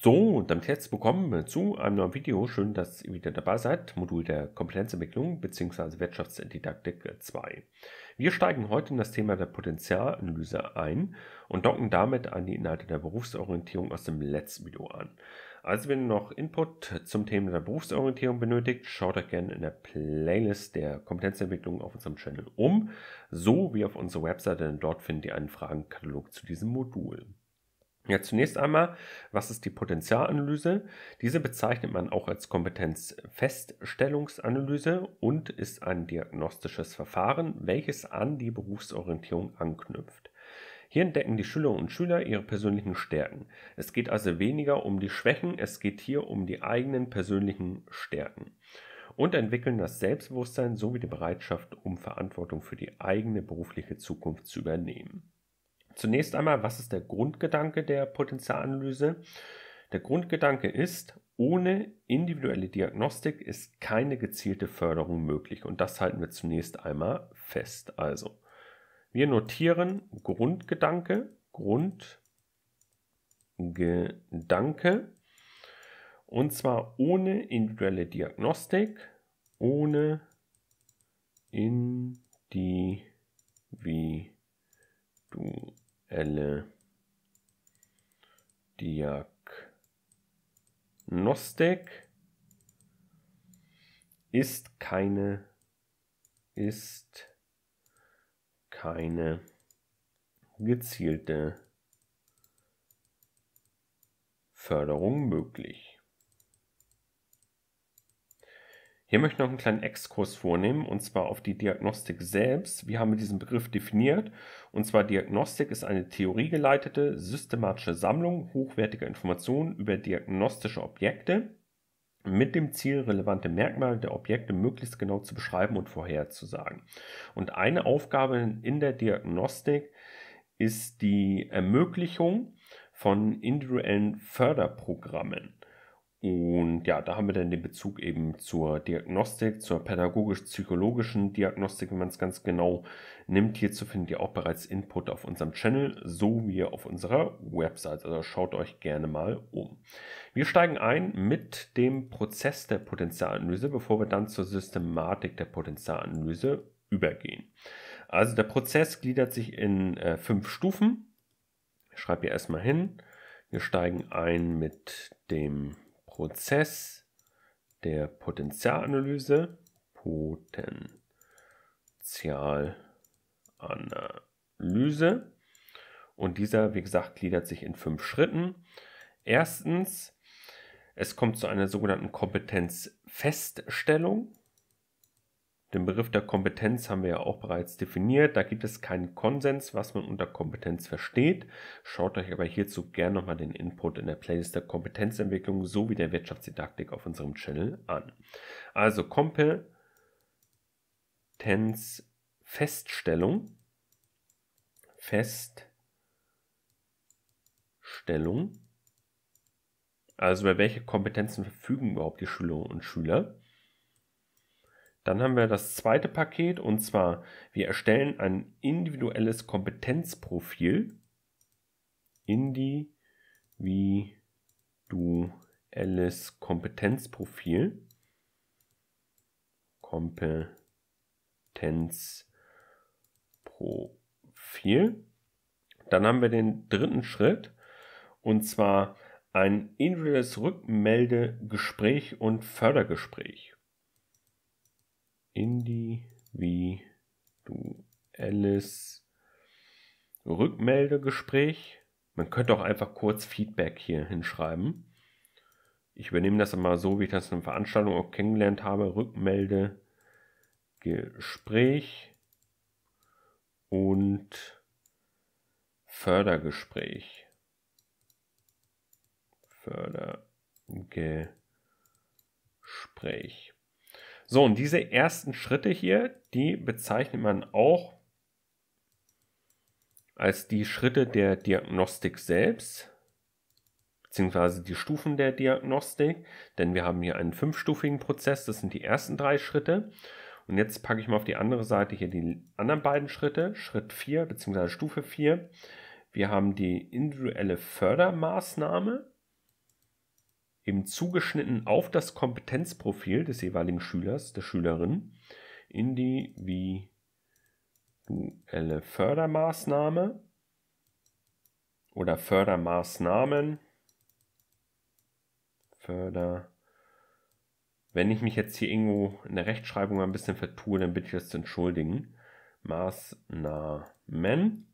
So, damit herzlich willkommen äh, zu einem neuen Video. Schön, dass ihr wieder dabei seid. Modul der Kompetenzentwicklung bzw. Wirtschaftsdidaktik 2. Äh, Wir steigen heute in das Thema der Potenzialanalyse ein und docken damit an die Inhalte der Berufsorientierung aus dem letzten Video an. Also wenn ihr noch Input zum Thema der Berufsorientierung benötigt, schaut euch gerne in der Playlist der Kompetenzentwicklung auf unserem Channel um, so wie auf unserer Webseite, denn dort findet ihr einen Fragenkatalog zu diesem Modul. Ja, zunächst einmal, was ist die Potenzialanalyse? Diese bezeichnet man auch als Kompetenzfeststellungsanalyse und ist ein diagnostisches Verfahren, welches an die Berufsorientierung anknüpft. Hier entdecken die Schülerinnen und Schüler ihre persönlichen Stärken. Es geht also weniger um die Schwächen, es geht hier um die eigenen persönlichen Stärken und entwickeln das Selbstbewusstsein sowie die Bereitschaft, um Verantwortung für die eigene berufliche Zukunft zu übernehmen zunächst einmal, was ist der Grundgedanke der Potenzialanalyse? Der Grundgedanke ist, ohne individuelle Diagnostik ist keine gezielte Förderung möglich. Und das halten wir zunächst einmal fest. Also, wir notieren Grundgedanke, Grundgedanke. Und zwar ohne individuelle Diagnostik, ohne individuelle Elle Diagnostik ist keine ist keine gezielte Förderung möglich. Hier möchte ich noch einen kleinen Exkurs vornehmen, und zwar auf die Diagnostik selbst. Wir haben diesen Begriff definiert, und zwar Diagnostik ist eine theoriegeleitete, systematische Sammlung hochwertiger Informationen über diagnostische Objekte mit dem Ziel, relevante Merkmale der Objekte möglichst genau zu beschreiben und vorherzusagen. Und eine Aufgabe in der Diagnostik ist die Ermöglichung von individuellen Förderprogrammen. Und ja, da haben wir dann den Bezug eben zur Diagnostik, zur pädagogisch-psychologischen Diagnostik, wenn man es ganz genau nimmt. Hierzu findet ihr auch bereits Input auf unserem Channel so wie auf unserer Website. Also schaut euch gerne mal um. Wir steigen ein mit dem Prozess der Potenzialanalyse, bevor wir dann zur Systematik der Potenzialanalyse übergehen. Also der Prozess gliedert sich in äh, fünf Stufen. Ich schreibe hier erstmal hin. Wir steigen ein mit dem Prozess der Potenzialanalyse, Potenzialanalyse. Und dieser, wie gesagt, gliedert sich in fünf Schritten. Erstens, es kommt zu einer sogenannten Kompetenzfeststellung. Den Begriff der Kompetenz haben wir ja auch bereits definiert. Da gibt es keinen Konsens, was man unter Kompetenz versteht. Schaut euch aber hierzu gerne nochmal den Input in der Playlist der Kompetenzentwicklung sowie der Wirtschaftsdidaktik auf unserem Channel an. Also Kompetenzfeststellung. Feststellung. Also über welche Kompetenzen verfügen überhaupt die Schülerinnen und Schüler? Dann haben wir das zweite Paket und zwar, wir erstellen ein individuelles Kompetenzprofil. Individuelles Kompetenzprofil. Kompetenzprofil. Dann haben wir den dritten Schritt und zwar ein individuelles Rückmeldegespräch und Fördergespräch individuelles Rückmeldegespräch. Man könnte auch einfach kurz Feedback hier hinschreiben. Ich übernehme das mal so, wie ich das in der Veranstaltung auch kennengelernt habe. Rückmeldegespräch und Fördergespräch. Fördergespräch. So, und diese ersten Schritte hier, die bezeichnet man auch als die Schritte der Diagnostik selbst, beziehungsweise die Stufen der Diagnostik, denn wir haben hier einen fünfstufigen Prozess, das sind die ersten drei Schritte. Und jetzt packe ich mal auf die andere Seite hier die anderen beiden Schritte, Schritt 4 beziehungsweise Stufe 4. Wir haben die individuelle Fördermaßnahme, eben zugeschnitten auf das Kompetenzprofil des jeweiligen Schülers, der Schülerin, individuelle Fördermaßnahme oder Fördermaßnahmen. Förder. Wenn ich mich jetzt hier irgendwo in der Rechtschreibung ein bisschen vertue, dann bitte ich das zu entschuldigen. Maßnahmen.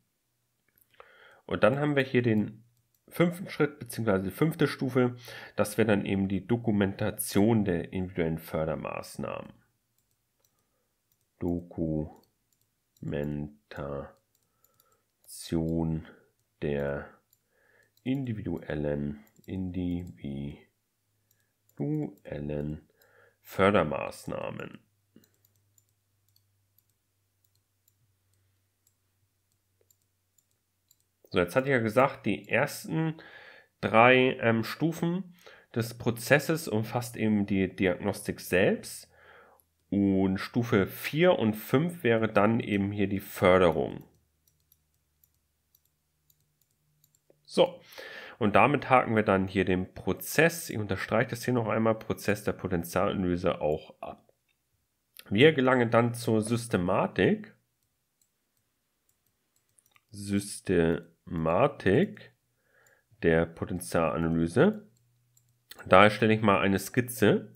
Und dann haben wir hier den fünften Schritt, beziehungsweise fünfte Stufe, das wäre dann eben die Dokumentation der individuellen Fördermaßnahmen. Dokumentation der individuellen, individuellen Fördermaßnahmen. So, jetzt hatte ich ja gesagt, die ersten drei ähm, Stufen des Prozesses umfasst eben die Diagnostik selbst. Und Stufe 4 und 5 wäre dann eben hier die Förderung. So, und damit haken wir dann hier den Prozess, ich unterstreiche das hier noch einmal, Prozess der Potenzialanalyse auch ab. Wir gelangen dann zur Systematik. Systematik. Mathematik der Potenzialanalyse. Da erstelle ich mal eine Skizze.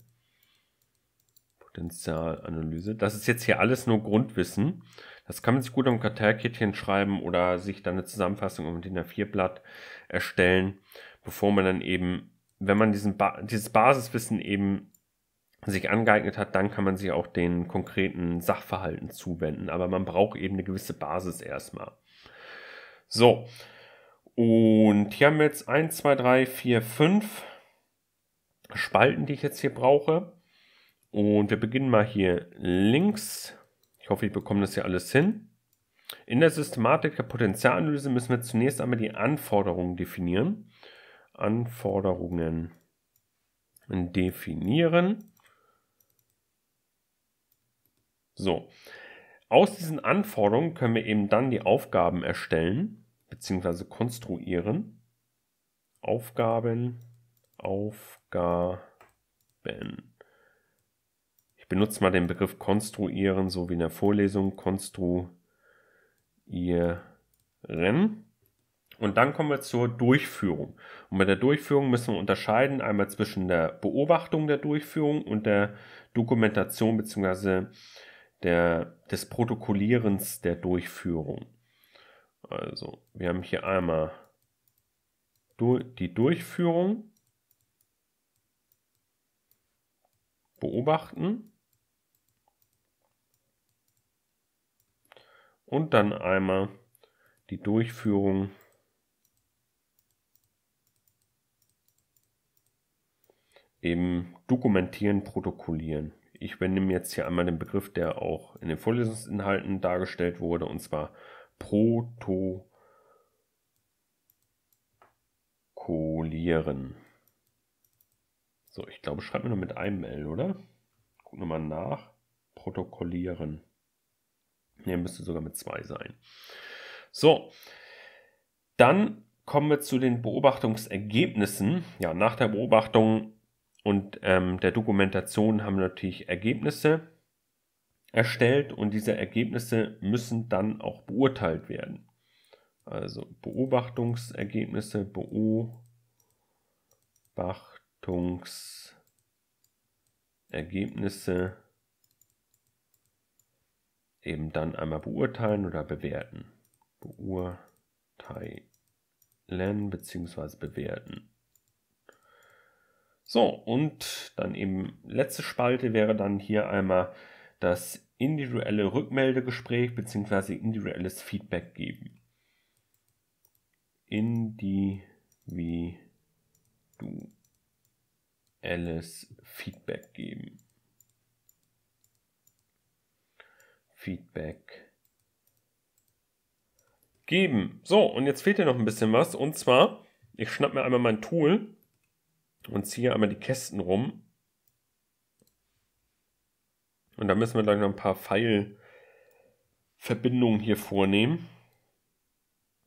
Potenzialanalyse. Das ist jetzt hier alles nur Grundwissen. Das kann man sich gut am Karteikarteikittchen schreiben oder sich dann eine Zusammenfassung im DIN A4-Blatt erstellen, bevor man dann eben, wenn man diesen ba dieses Basiswissen eben sich angeeignet hat, dann kann man sich auch den konkreten Sachverhalten zuwenden. Aber man braucht eben eine gewisse Basis erstmal. So. Und hier haben wir jetzt 1, 2, 3, 4, 5 Spalten, die ich jetzt hier brauche. Und wir beginnen mal hier links. Ich hoffe, ich bekomme das hier alles hin. In der Systematik der Potenzialanalyse müssen wir zunächst einmal die Anforderungen definieren. Anforderungen definieren. So, aus diesen Anforderungen können wir eben dann die Aufgaben erstellen bzw. konstruieren. Aufgaben, Aufgaben. Ich benutze mal den Begriff konstruieren, so wie in der Vorlesung konstruieren. Und dann kommen wir zur Durchführung. Und bei der Durchführung müssen wir unterscheiden einmal zwischen der Beobachtung der Durchführung und der Dokumentation bzw der, des Protokollierens der Durchführung. Also, wir haben hier einmal die Durchführung beobachten und dann einmal die Durchführung eben dokumentieren, protokollieren ich übernehme jetzt hier einmal den Begriff, der auch in den Vorlesungsinhalten dargestellt wurde, und zwar protokollieren. So, ich glaube, schreibt mir nur mit einem L, oder? Guck nochmal nach. Protokollieren. Ne, müsste sogar mit zwei sein. So, dann kommen wir zu den Beobachtungsergebnissen. Ja, nach der Beobachtung und ähm, der Dokumentation haben natürlich Ergebnisse erstellt und diese Ergebnisse müssen dann auch beurteilt werden. Also Beobachtungsergebnisse, Beobachtungsergebnisse eben dann einmal beurteilen oder bewerten. Beurteilen bzw. bewerten. So, und dann eben letzte Spalte wäre dann hier einmal das individuelle Rückmeldegespräch bzw. individuelles Feedback geben. Individuelles Feedback geben. Feedback geben. So, und jetzt fehlt dir noch ein bisschen was. Und zwar, ich schnapp mir einmal mein Tool und ziehe einmal die Kästen rum. Und da müssen wir gleich noch ein paar Pfeilverbindungen hier vornehmen.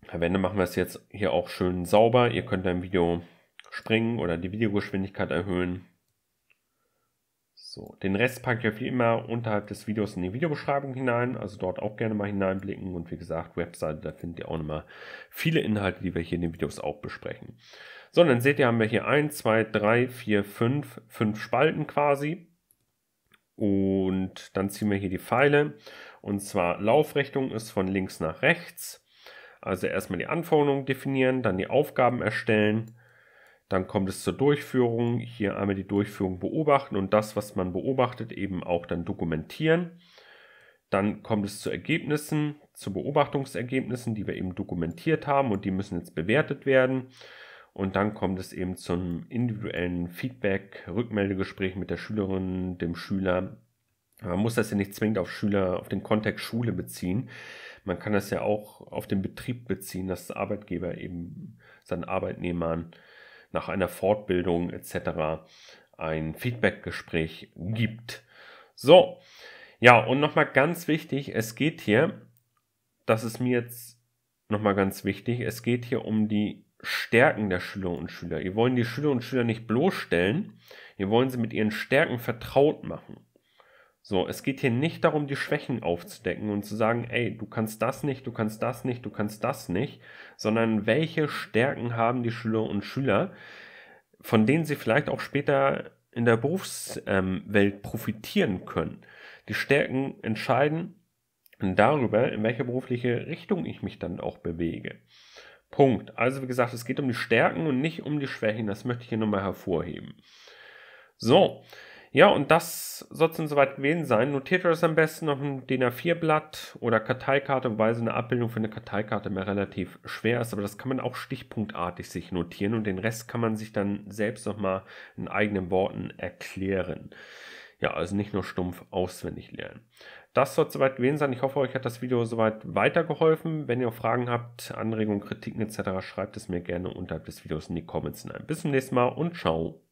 Am Ende machen wir es jetzt hier auch schön sauber. Ihr könnt dein Video springen oder die Videogeschwindigkeit erhöhen. So, den Rest packe ich euch wie immer unterhalb des Videos in die Videobeschreibung hinein, also dort auch gerne mal hineinblicken und wie gesagt, Webseite, da findet ihr auch nochmal viele Inhalte, die wir hier in den Videos auch besprechen. So, und dann seht ihr, haben wir hier 1, 2, 3, 4, 5, 5 Spalten quasi. Und dann ziehen wir hier die Pfeile. Und zwar Laufrichtung ist von links nach rechts. Also erstmal die Anforderungen definieren, dann die Aufgaben erstellen, dann kommt es zur Durchführung. Hier einmal die Durchführung beobachten und das, was man beobachtet, eben auch dann dokumentieren. Dann kommt es zu Ergebnissen, zu Beobachtungsergebnissen, die wir eben dokumentiert haben und die müssen jetzt bewertet werden. Und dann kommt es eben zum individuellen Feedback, Rückmeldegespräch mit der Schülerin, dem Schüler. Man muss das ja nicht zwingend auf Schüler, auf den Kontext Schule beziehen. Man kann das ja auch auf den Betrieb beziehen, dass der Arbeitgeber eben seinen Arbeitnehmern nach einer Fortbildung etc. ein Feedbackgespräch gibt. So, ja, und nochmal ganz wichtig, es geht hier, das ist mir jetzt nochmal ganz wichtig, es geht hier um die Stärken der Schüler und Schüler. Ihr wollt die Schüler und Schüler nicht bloßstellen, ihr wollt sie mit ihren Stärken vertraut machen. So, es geht hier nicht darum, die Schwächen aufzudecken und zu sagen, ey, du kannst das nicht, du kannst das nicht, du kannst das nicht, sondern welche Stärken haben die Schüler und Schüler, von denen sie vielleicht auch später in der Berufswelt profitieren können. Die Stärken entscheiden darüber, in welche berufliche Richtung ich mich dann auch bewege. Punkt. Also wie gesagt, es geht um die Stärken und nicht um die Schwächen. Das möchte ich hier nochmal hervorheben. So, ja, und das soll es soweit gewesen sein. Notiert euch das am besten noch ein DIN A4-Blatt oder Karteikarte, wobei so eine Abbildung für eine Karteikarte immer relativ schwer ist, aber das kann man auch stichpunktartig sich notieren und den Rest kann man sich dann selbst nochmal in eigenen Worten erklären. Ja, also nicht nur stumpf auswendig lernen. Das soll soweit gewesen sein. Ich hoffe, euch hat das Video soweit weitergeholfen. Wenn ihr Fragen habt, Anregungen, Kritiken etc., schreibt es mir gerne unterhalb des Videos in die Comments hinein. Bis zum nächsten Mal und ciao.